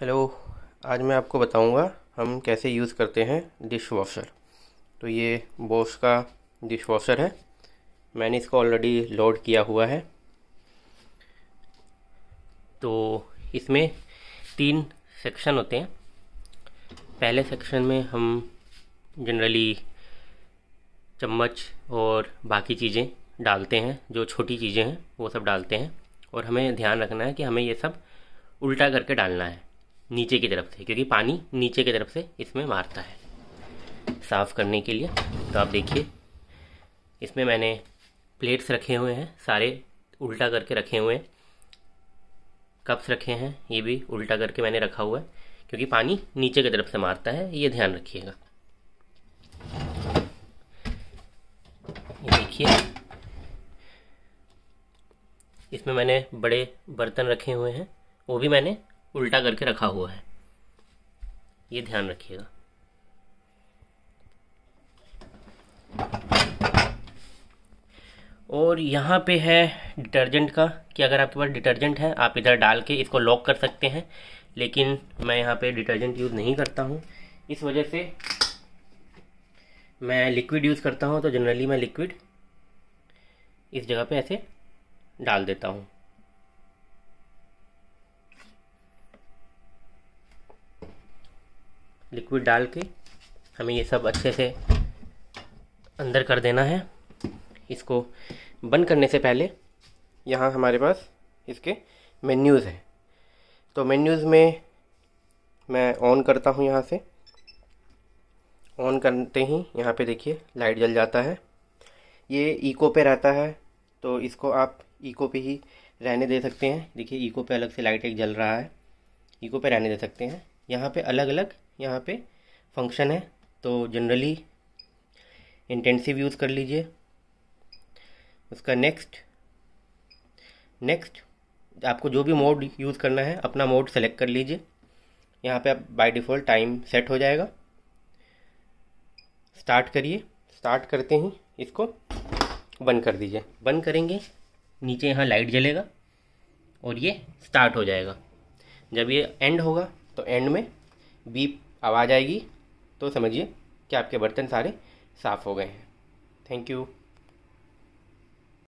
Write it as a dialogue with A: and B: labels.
A: hello आज मैं आपको बताऊंगा हम कैसे यूज़ करते हैं डिश वॉशर तो ये बॉस का डिश वॉशर है मैंने इसको ऑलरेडी लोड किया हुआ है तो इसमें तीन सेक्शन होते हैं पहले सेक्शन में हम जनरली चम्मच और बाकी चीज़ें डालते हैं जो छोटी चीज़ें हैं वो सब डालते हैं और हमें ध्यान रखना है कि हमें ये सब उल्टा करके डालना है नीचे की तरफ से क्योंकि पानी नीचे की तरफ से इसमें मारता है साफ़ करने के लिए तो आप देखिए इसमें मैंने प्लेट्स रखे हुए हैं सारे उल्टा करके रखे हुए हैं कप्स रखे हैं ये भी उल्टा करके मैंने रखा हुआ है क्योंकि पानी नीचे की तरफ से मारता है ये ध्यान रखिएगा देखिए इसमें मैंने बड़े बर्तन रखे हुए हैं वो भी मैंने उल्टा करके रखा हुआ है ये ध्यान रखिएगा और यहाँ पे है डिटर्जेंट का कि अगर आपके पास डिटर्जेंट है आप इधर डाल के इसको लॉक कर सकते हैं लेकिन मैं यहाँ पे डिटर्जेंट यूज़ नहीं करता हूँ इस वजह से मैं लिक्विड यूज़ करता हूँ तो जनरली मैं लिक्विड इस जगह पे ऐसे डाल देता हूँ लिक्विड डाल के हमें ये सब अच्छे से अंदर कर देना है इसको बंद करने से पहले यहाँ हमारे पास इसके मेन्यूज़ हैं तो मेन्यूज़ में मैं ऑन करता हूँ यहाँ से ऑन करते ही यहाँ पे देखिए लाइट जल जाता है ये इको पे रहता है तो इसको आप इको पे ही रहने दे सकते हैं देखिए इको पे अलग से लाइट एक जल रहा है इको पे रहने दे सकते हैं यहाँ पे अलग अलग यहाँ पे फंक्शन है तो जनरली इंटेंसिव यूज़ कर लीजिए उसका नेक्स्ट नेक्स्ट आपको जो भी मोड यूज़ करना है अपना मोड सेलेक्ट कर लीजिए यहाँ पे आप बाय डिफ़ॉल्ट टाइम सेट हो जाएगा स्टार्ट करिए स्टार्ट करते ही इसको बंद कर दीजिए बंद करेंगे नीचे यहाँ लाइट जलेगा और ये स्टार्ट हो जाएगा जब ये एंड होगा तो एंड में बीप आवाज़ आएगी तो समझिए कि आपके बर्तन सारे साफ़ हो गए हैं थैंक यू